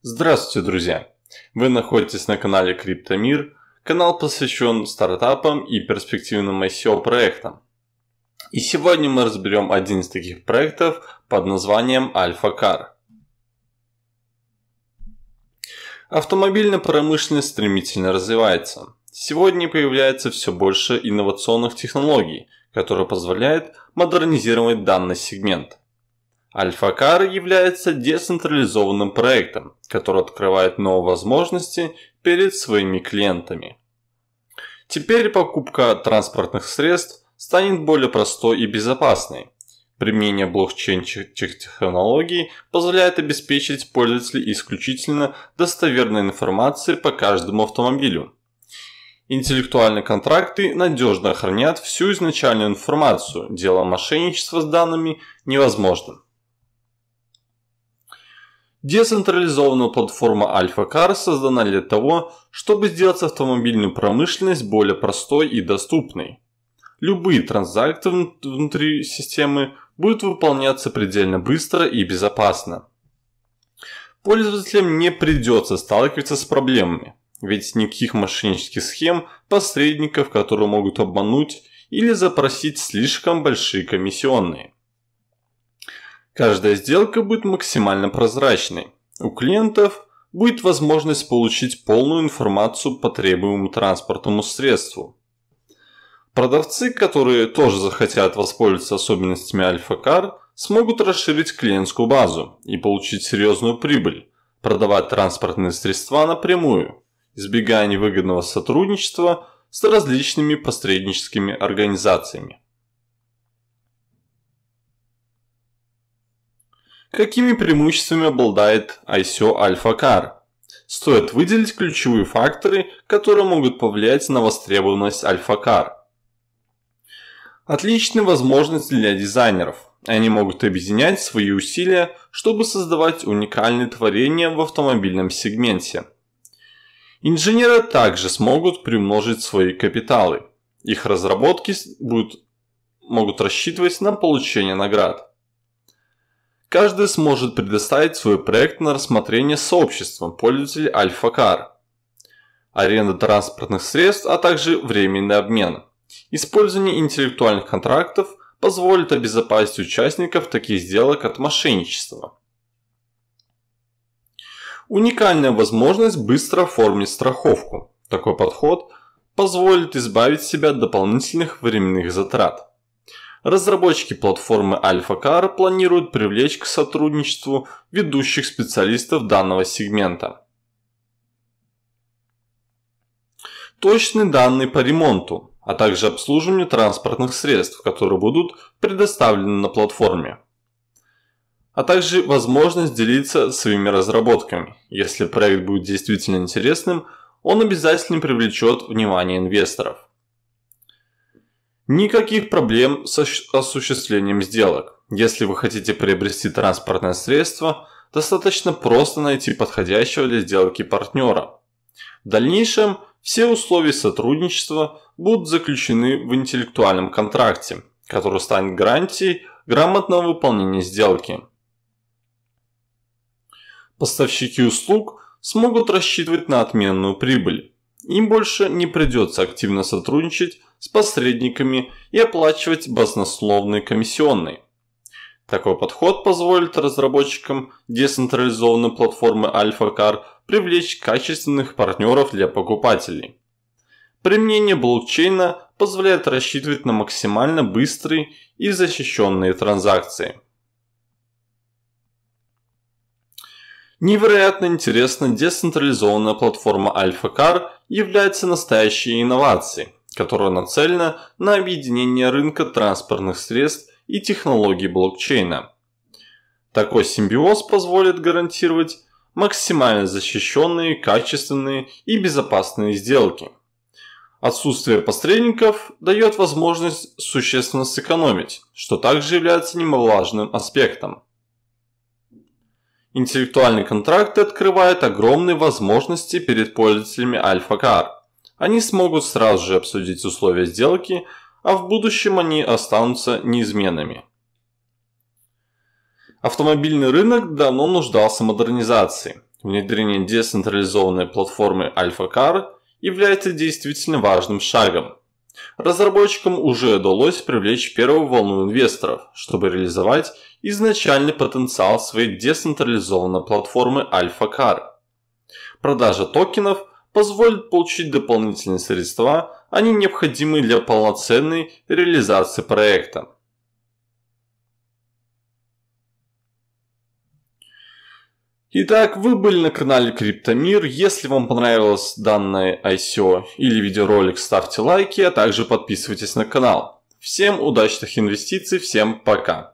Здравствуйте, друзья! Вы находитесь на канале Криптомир. Канал посвящен стартапам и перспективным ICO проектам. И сегодня мы разберем один из таких проектов под названием Альфа Кар. Автомобильная промышленность стремительно развивается. Сегодня появляется все больше инновационных технологий, которые позволяют модернизировать данный сегмент – Альфа-Кар является децентрализованным проектом, который открывает новые возможности перед своими клиентами. Теперь покупка транспортных средств станет более простой и безопасной. Применение блокчейн-технологий позволяет обеспечить пользователей исключительно достоверной информацией по каждому автомобилю. Интеллектуальные контракты надежно хранят всю изначальную информацию, дело мошенничества с данными невозможным. Децентрализованная платформа AlphaCar создана для того, чтобы сделать автомобильную промышленность более простой и доступной. Любые транзакты внутри системы будут выполняться предельно быстро и безопасно. Пользователям не придется сталкиваться с проблемами, ведь никаких мошеннических схем, посредников, которые могут обмануть или запросить слишком большие комиссионные. Каждая сделка будет максимально прозрачной. У клиентов будет возможность получить полную информацию по требуемому транспортному средству. Продавцы, которые тоже захотят воспользоваться особенностями Альфа-Кар, смогут расширить клиентскую базу и получить серьезную прибыль, продавать транспортные средства напрямую, избегая невыгодного сотрудничества с различными посредническими организациями. Какими преимуществами обладает ICO Alpha Car? Стоит выделить ключевые факторы, которые могут повлиять на востребованность Alpha Car. Отличные возможности для дизайнеров. Они могут объединять свои усилия, чтобы создавать уникальные творения в автомобильном сегменте. Инженеры также смогут приумножить свои капиталы. Их разработки будут, могут рассчитывать на получение наград. Каждый сможет предоставить свой проект на рассмотрение сообществом пользователей Альфа-Кар. Аренда транспортных средств, а также временный обмен. Использование интеллектуальных контрактов позволит обезопасить участников таких сделок от мошенничества. Уникальная возможность быстро оформить страховку. Такой подход позволит избавить себя от дополнительных временных затрат. Разработчики платформы AlphaCar планируют привлечь к сотрудничеству ведущих специалистов данного сегмента. Точные данные по ремонту, а также обслуживанию транспортных средств, которые будут предоставлены на платформе. А также возможность делиться своими разработками. Если проект будет действительно интересным, он обязательно привлечет внимание инвесторов. Никаких проблем с осуществлением сделок. Если вы хотите приобрести транспортное средство, достаточно просто найти подходящего для сделки партнера. В дальнейшем все условия сотрудничества будут заключены в интеллектуальном контракте, который станет гарантией грамотного выполнения сделки. Поставщики услуг смогут рассчитывать на отменную прибыль им больше не придется активно сотрудничать с посредниками и оплачивать баснословные комиссионные. Такой подход позволит разработчикам децентрализованной платформы AlphaCar привлечь качественных партнеров для покупателей. Применение блокчейна позволяет рассчитывать на максимально быстрые и защищенные транзакции. Невероятно интересно децентрализованная платформа AlphaCar является настоящей инновацией, которая нацелена на объединение рынка транспортных средств и технологий блокчейна. Такой симбиоз позволит гарантировать максимально защищенные, качественные и безопасные сделки. Отсутствие посредников дает возможность существенно сэкономить, что также является немаловажным аспектом. Интеллектуальные контракты открывают огромные возможности перед пользователями AlphaCar. Они смогут сразу же обсудить условия сделки, а в будущем они останутся неизменными. Автомобильный рынок давно нуждался в модернизации. Внедрение децентрализованной платформы AlphaCar является действительно важным шагом – Разработчикам уже удалось привлечь первую волну инвесторов, чтобы реализовать изначальный потенциал своей децентрализованной платформы AlphaCar. Продажа токенов позволит получить дополнительные средства, они необходимы для полноценной реализации проекта. Итак, вы были на канале Криптомир. Если вам понравилось данное ICO или видеоролик, ставьте лайки, а также подписывайтесь на канал. Всем удачных инвестиций, всем пока!